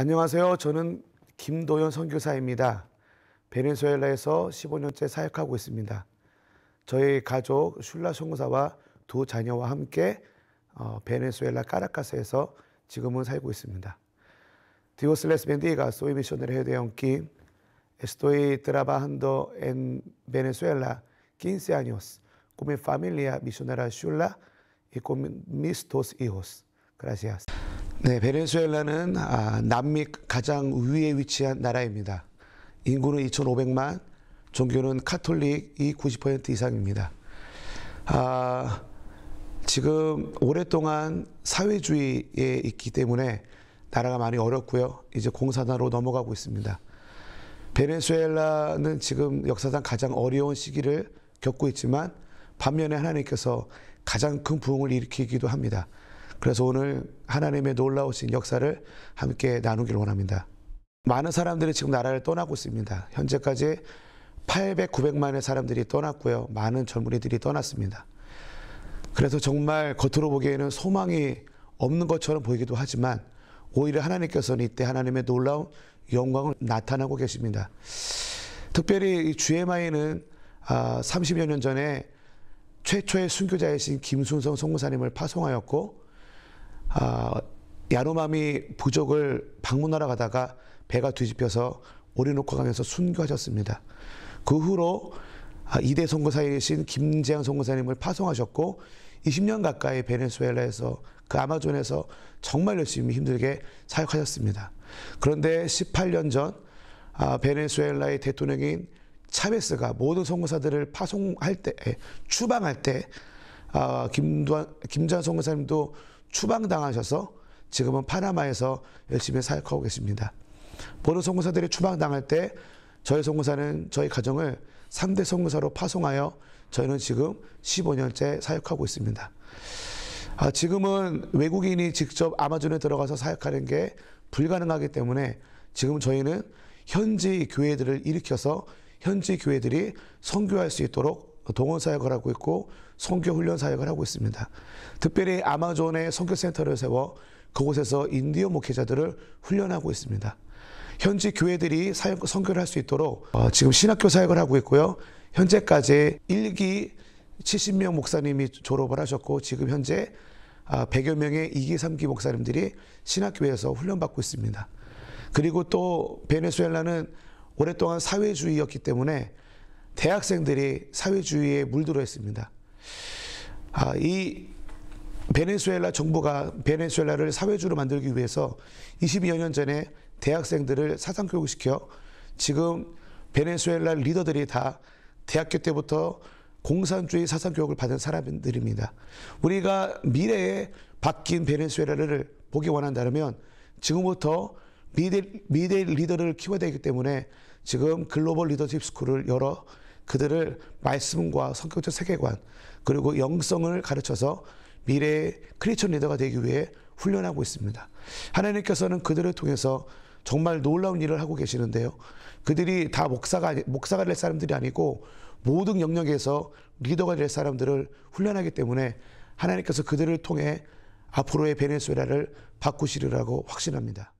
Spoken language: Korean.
안녕하세요. 저는 김도현 선교사입니다. 베네수엘라에서 15년째 사역하고 있습니다. 저희 가족 슐라 선교사와 두 자녀와 함께 베네수엘라 까라카스에서 지금은 살고 있습니다. Dios les bendiga. Soy misionero de Yonkin. Estoy trabajando en Venezuela 15 años con mi familia misionera Shula y con mis dos hijos. Gracias. 네, 베네수엘라는 아, 남미 가장 위에 위치한 나라입니다. 인구는 2,500만, 종교는 카톨릭이 90% 이상입니다. 아, 지금 오랫동안 사회주의에 있기 때문에 나라가 많이 어렵고요. 이제 공산화로 넘어가고 있습니다. 베네수엘라는 지금 역사상 가장 어려운 시기를 겪고 있지만 반면에 하나님께서 가장 큰 부흥을 일으키기도 합니다. 그래서 오늘 하나님의 놀라우신 역사를 함께 나누기를 원합니다. 많은 사람들이 지금 나라를 떠나고 있습니다. 현재까지 800, 900만의 사람들이 떠났고요. 많은 젊은이들이 떠났습니다. 그래서 정말 겉으로 보기에는 소망이 없는 것처럼 보이기도 하지만 오히려 하나님께서는 이때 하나님의 놀라운 영광을 나타나고 계십니다. 특별히 GMI는 30여 아, 년 전에 최초의 순교자이신 김순성 송무사님을 파송하였고 아, 야노마미 부족을 방문하러 가다가 배가 뒤집혀서 오리 놓고 가면서 순교하셨습니다. 그 후로 아, 이대 선교사이신 김재현 선교사님을 파송하셨고 20년 가까이 베네수엘라에서 그 아마존에서 정말 열심히 힘들게 사역하셨습니다. 그런데 18년 전 아, 베네수엘라의 대통령인 차베스가 모든 선교사들을 파송할 때 추방할 때 아, 김두한 김재현 선교사님도 추방당하셔서 지금은 파나마에서 열심히 사역하고 계십니다. 보르 선교사들이 추방당할 때 저희 선교사는 저희 가정을 3대 선교사로 파송하여 저희는 지금 15년째 사역하고 있습니다. 아, 지금은 외국인이 직접 아마존에 들어가서 사역하는 게 불가능하기 때문에 지금 저희는 현지 교회들을 일으켜서 현지 교회들이 선교할 수 있도록 뭐 동원 사역을 하고 있고 성교 훈련 사역을 하고 있습니다. 특별히 아마존에 선교 센터를 세워 그곳에서 인디어 목회자들을 훈련하고 있습니다. 현지 교회들이 사역 선교를 할 수 있도록 어, 지금 신학교 사역을 하고 있고요. 현재까지 1기 70명 목사님이 졸업을 하셨고 지금 현재 100여 아, 명의 2기, 3기 목사님들이 신학교에서 훈련받고 있습니다. 그리고 또 베네수엘라는 오랫동안 사회주의였기 때문에 대학생들이 사회주의에 물들어 있습니다. 아, 이 베네수엘라 정부가 베네수엘라를 사회주로 만들기 위해서 22여 년 전에 대학생들을 사상교육시켜 지금 베네수엘라 리더들이 다 대학교 때부터 공산주의 사상교육을 받은 사람들입니다. 우리가 미래에 바뀐 베네수엘라를 보기 원한다면 지금부터 미래, 미래 리더를 키워야 되기 때문에 지금 글로벌 리더십 스쿨을 열어 그들을 말씀과 성격적 세계관 그리고 영성을 가르쳐서 미래의 크리스천 리더가 되기 위해 훈련하고 있습니다. 하나님께서는 그들을 통해서 정말 놀라운 일을 하고 계시는데요. 그들이 다 목사가 목사가 될 사람들이 아니고 모든 영역에서 리더가 될 사람들을 훈련하기 때문에 하나님께서 그들을 통해 앞으로의 베네수엘라를 바꾸시리라고 확신합니다.